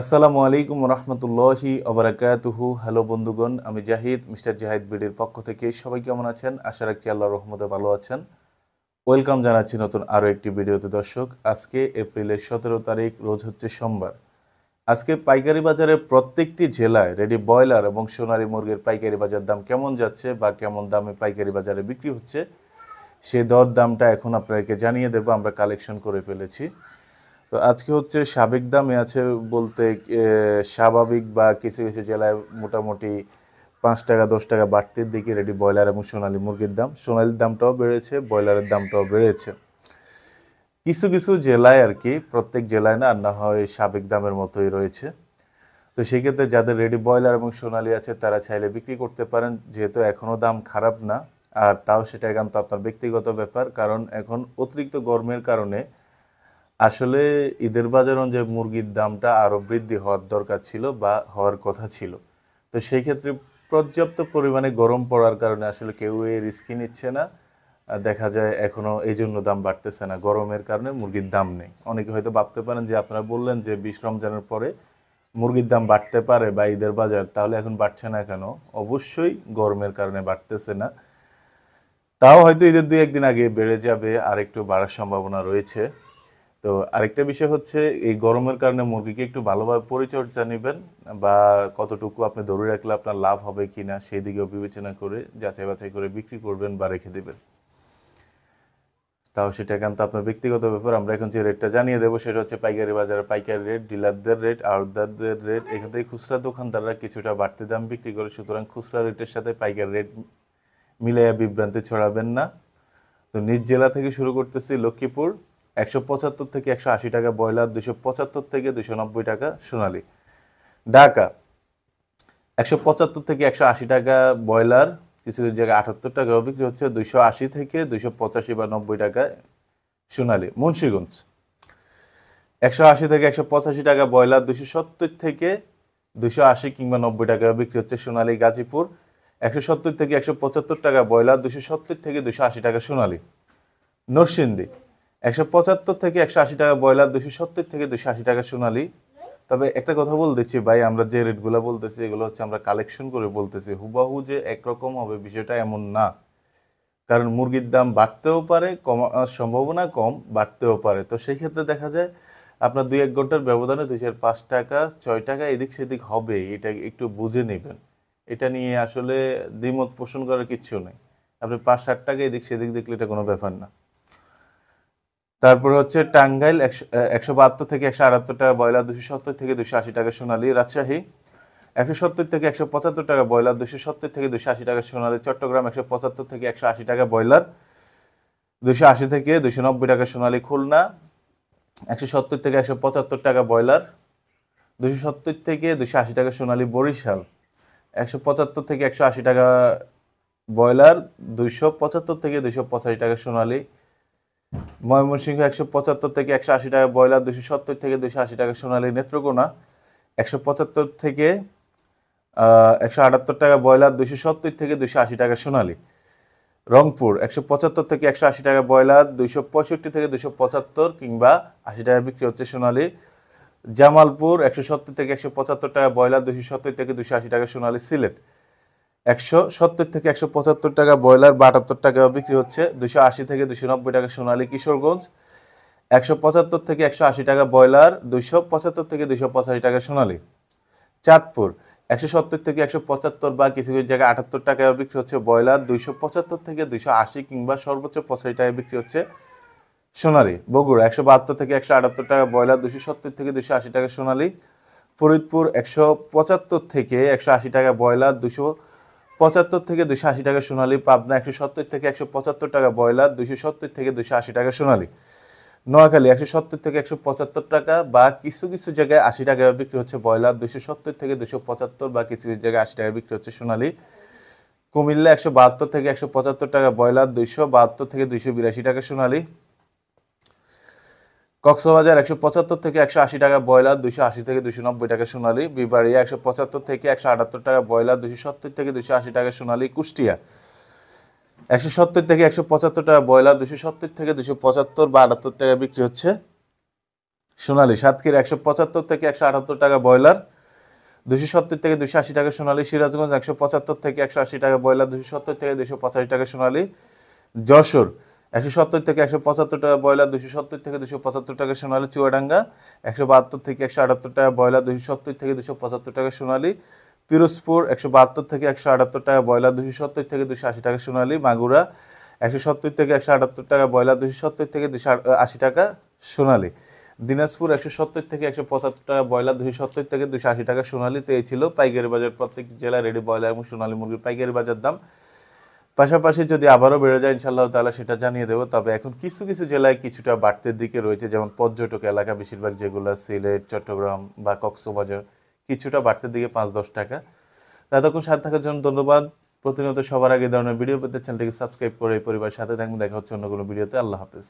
আসসালামু আলাইকুম রহমতুল্লাহি অবরাকাতুহু হ্যালো বন্ধুগণ আমি জাহিদ মিস্টার জাহিদ বিডির পক্ষ থেকে সবাই কেমন আছেন আশা রাখছি আল্লাহ রহমতে ভালো আছেন ওয়েলকাম জানাচ্ছি নতুন আরও একটি ভিডিওতে দর্শক আজকে এপ্রিলের সতেরো তারিখ রোজ হচ্ছে সোমবার আজকে পাইকারি বাজারের প্রত্যেকটি জেলায় রেডি ব্রয়লার এবং সোনারি মুরগির পাইকারি বাজার দাম কেমন যাচ্ছে বা কেমন দামে পাইকারি বাজারে বিক্রি হচ্ছে সেই দর দামটা এখন আপনাদেরকে জানিয়ে দেবো আমরা কালেকশন করে ফেলেছি তো আজকে হচ্ছে সাবেক দামে আছে বলতে স্বাভাবিক বা কিছু কিছু জেলায় মোটামুটি পাঁচ টাকা দশ টাকা বাড়তির দিকে রেডি ব্রয়লার এবং সোনালি মুরগির দাম সোনালির দামটাও বেড়েছে ব্রয়লারের দামটাও বেড়েছে কিছু কিছু জেলায় আর কি প্রত্যেক জেলায় না না হয় সাবেক দামের মতোই রয়েছে তো সেক্ষেত্রে যাদের রেডি ব্রয়লার এবং সোনালি আছে তারা চাইলে বিক্রি করতে পারেন যেহেতু এখনও দাম খারাপ না আর তাও সেটা একান্ত আপনার ব্যক্তিগত ব্যাপার কারণ এখন অতিরিক্ত গরমের কারণে আসলে ঈদের বাজার যে মুরগির দামটা আরও বৃদ্ধি হওয়ার দরকার ছিল বা হওয়ার কথা ছিল তো সেই ক্ষেত্রে পর্যাপ্ত পরিমাণে গরম পড়ার কারণে আসলে কেউ এই রিস্কি নিচ্ছে না দেখা যায় এখনও এই জন্য দাম বাড়তেছে না গরমের কারণে মুরগির দাম নেই অনেকে হয়তো ভাবতে পারেন যে আপনারা বললেন যে বিশ রমজানের পরে মুরগির দাম বাড়তে পারে বা ঈদের বাজার তাহলে এখন বাড়ছে না কেন অবশ্যই গরমের কারণে বাড়তেছে না তাও হয়তো ঈদের দুই একদিন আগে বেড়ে যাবে আর একটু বাড়ার সম্ভাবনা রয়েছে তো আরেকটা বিষয় হচ্ছে এই গরমের কারণে মুরগিকে একটু ভালোভাবে পরিচর্যা নেবেন বা কতটুকু আপনি ধরে রাখলে আপনার লাভ হবে কি না সেই দিকেও বিবেচনা করে যাচাই বাছাই করে বিক্রি করবেন বা রেখে দেবেন তাও সেটা তো আপনার ব্যক্তিগত ব্যাপার আমরা এখন যে রেটটা জানিয়ে দেবো সেটা হচ্ছে পাইকারি বাজারে পাইকারি রেট ডিলারদের রেট আড়তদারদের রেট এখান থেকে খুচরা দোকানদাররা কিছুটা বাড়তি দাম বিক্রি করে সুতরাং খুচরা রেটের সাথে পাইকারি রেট মিলাইয়া বিভ্রান্তি ছড়াবেন না তো নিজ জেলা থেকে শুরু করতেছি লক্ষ্মীপুর একশো পঁচাত্তর থেকে একশো আশি টাকা ব্রয়লার দুশো পঁচাত্তর থেকে দুশো নব্বই টাকা সোনালি ঢাকা একশো পঁচাত্তর থেকে একশো আশি টাকা ব্রয়লার কিছু কিছু জায়গায় আটাত্তর টাকা বিক্রি হচ্ছে দুশো আশি থেকে দুশো পঁচাশি বা নব্বই টাকা সোনালি মুন্সীগঞ্জ একশো আশি থেকে একশো পঁচাশি টাকা ব্রয়লার দুশো সত্তর থেকে দুশো আশি কিংবা নব্বই টাকা বিক্রি হচ্ছে সোনালি গাজীপুর একশো সত্তর থেকে একশো পঁচাত্তর টাকা ব্রয়লার দুশো সত্তর থেকে দুশো আশি টাকা সোনালি নরসিংদী একশো পঁচাত্তর থেকে একশো আশি টাকা ব্রয়লার দুশো সত্তর থেকে দুশো আশি টাকা সোনালি তবে একটা কথা বল দিচ্ছি ভাই আমরা যে রেটগুলো বলতেছি এগুলো হচ্ছে আমরা কালেকশন করে বলতেছি হুবাহু যে একরকম হবে বিষয়টা এমন না কারণ মুরগির দাম বাড়তেও পারে কমার সম্ভাবনা কম বাড়তেও পারে তো সেই ক্ষেত্রে দেখা যায় আপনার দুই এক ঘন্টার ব্যবধানে দুই চার পাঁচ টাকা ছয় টাকা এদিক সেদিক হবে এটা একটু বুঝে নেবেন এটা নিয়ে আসলে দ্বিমত পোষণ করার কিচ্ছু নেই আপনি পাঁচ ষাট টাকা এদিক সেদিক দেখলে এটা কোনো ব্যাপার না তারপরে হচ্ছে টাঙ্গাইল একশো বাহাত্তর থেকে একশো আটাত্তর টাকা ব্রয়লার দুশো সত্তর থেকে দুশো আশি টাকা সোনালী রাজশাহী একশো সত্তর থেকে একশো পঁচাত্তর টাকা ব্রয়লার দুশো সত্তর থেকে দুশো আশি টাকা সোনালী চট্টগ্রাম একশো পঁচাত্তর থেকে একশো আশি টাকা ব্রয়লার দুশো আশি থেকে দুশো নব্বই টাকা সোনালী খুলনা একশো সত্তর থেকে একশো পঁচাত্তর টাকা ব্রয়লার দুশো সত্তর থেকে দুশো আশি টাকা সোনালী বরিশাল একশো পঁচাত্তর থেকে একশো আশি টাকা ব্রয়লার দুশো পঁচাত্তর থেকে দুশো পঁচাশি টাকা সোনালী ময়মনসিংহ একশো পঁচাত্তর থেকে একশো আশি টাকা ব্রয়লার দুশো সত্তর থেকে দুশো আশি টাকা সোনালী নেত্রকোনা একশো পঁচাত্তর থেকে একশো আটাত্তর টাকা ব্রয়লার দুশো সত্তর থেকে দুশো আশি টাকা সোনালী রংপুর একশো পঁচাত্তর থেকে একশো আশি টাকা ব্রয়লার দুশো পঁয়ষট্টি থেকে দুশো পঁচাত্তর কিংবা আশি টাকা বিক্রি হচ্ছে সোনালি জামালপুর একশো সত্তর থেকে একশো পঁচাত্তর টাকা ব্রয়লার দুশো সত্তর থেকে দুশো আশি টাকা সোনালি সিলেট একশো সত্তর থেকে একশো পঁচাত্তর টাকা ব্রয়লার বা আটাত্তর টাকা বিক্রি হচ্ছে দুশো আশি থেকে দুশো নব্বই টাকা সোনালী কিশোরগঞ্জ একশো পঁচাত্তর থেকে একশো আশি টাকা ব্রয়লার দুশো পঁচাত্তর থেকে দুশো পঁচাশি টাকা সোনালী চাঁদপুর একশো সত্তর থেকে একশো পঁচাত্তর বা কিছু কিছু জায়গায় আটাত্তর টাকায় বিক্রি হচ্ছে ব্রয়লার দুইশো পঁচাত্তর থেকে দুইশো আশি কিংবা সর্বোচ্চ পঁচাশি টাকায় বিক্রি হচ্ছে সোনালি বগুড়া একশো বাহাত্তর থেকে একশো আটাত্তর টাকা ব্রয়লার দুশো সত্তর থেকে দুশো আশি টাকা সোনালি ফরিদপুর একশো পঁচাত্তর থেকে একশো আশি টাকা ব্রয়লার দুশো পঁচাত্তর থেকে দুশো আশি টাকা সোনালি পাবনা একশো সত্তর থেকে একশো পঁচাত্তর টাকা ব্রয়লার দুশো সত্তর থেকে দুশো আশি টাকা সোনালি নোয়াখালী একশো সত্তর থেকে একশো পঁচাত্তর টাকা বা কিছু কিছু জায়গায় আশি টাকা বিক্রি হচ্ছে ব্রয়লার দুশো সত্তর থেকে দুশো পঁচাত্তর বা কিছু কিছু জায়গায় আশি টাকা বিক্রি হচ্ছে সোনালি কুমিল্লা একশো বাহাত্তর থেকে একশো পঁচাত্তর টাকা ব্রয়লার দুইশো বাহাত্তর থেকে দুইশো বিরাশি টাকা সোনালি কক্সবাজার একশো পঁচাত্তর থেকে একশো আশি টাকা ব্রয়লার দুশো আশি থেকে দুশো নব্বই টাকা সোনালি বিবাড়িয়া একশো পঁচাত্তর থেকে একশো আটাত্তর টাকা ব্রয়লার দুশো সত্তর থেকে দুশো আশি টাকা সোনালি কুষ্টিয়া একশো সত্তর থেকে একশো পঁচাত্তর টাকা ব্রয়লার দুশো সত্তর থেকে দুশো পঁচাত্তর বা আটাত্তর টাকা বিক্রি হচ্ছে সোনালি সাতক্ষীরা একশো পঁচাত্তর থেকে একশো আটাত্তর টাকা ব্রয়লার দুশো সত্তর থেকে দুশো আশি টাকা সোনালি সিরাজগঞ্জ একশো পঁচাত্তর থেকে একশো আশি টাকা ব্রয়লার দুশো সত্তর থেকে দুশো পঁচাশি টাকা সোনালি যশোর একশো সত্তর থেকে একশো পঁচাত্তর টাকা ব্রয়লার দুশো সত্তর থেকে দুশো পঁচাত্তর টাকা সোনালি চুয়াডাঙ্গা একশো বাহাত্তর থেকে একশো আটাত্তর টাকা ব্রয়লার দুশো সত্তর থেকে দুশো পঁচাত্তর টাকা সোনালি পিরোজপুর একশো বাহাত্তর থেকে একশো আটাত্তর টাকা ব্রয়লার দুশো সত্তর থেকে দুশো আশি টাকা সোনালি মাগুরা একশো সত্তর থেকে একশো আটাত্তর টাকা ব্রয়লার দুশো সত্তর থেকে দুশো আশি টাকা সোনালি দিনাজপুর একশো সত্তর থেকে একশো পঁচাত্তর টাকা ব্রয়লার দুশো সত্তর থেকে দুশো আশি টাকা সোনালি তো এই ছিল পাইকারি বাজার প্রত্যেকটি জেলায় রেডি ব্রয়লার এবং সোনালি মুরগির পাইকারি বাজার দাম পাশাপাশি যদি আবারও বেড়ে যায় ইনশাল্লাহ তাহলে সেটা জানিয়ে দেবো তবে এখন কিছু কিছু জেলায় কিছুটা বাড়তির দিকে রয়েছে যেমন পর্যটক এলাকা বেশিরভাগ যেগুলো সিলেট চট্টগ্রাম বা কক্সবাজার কিছুটা বাড়তির দিকে পাঁচ দশ টাকা ততক্ষণ সাথে থাকার জন্য ধন্যবাদ প্রতিনিয়ত সবার আগে ধরনের ভিডিও পেতে চ্যানেলটিকে সাবস্ক্রাইব করে এই পরিবার সাথে দেখবেন দেখা হচ্ছে অন্য কোনো ভিডিওতে আল্লাহ হাফেজ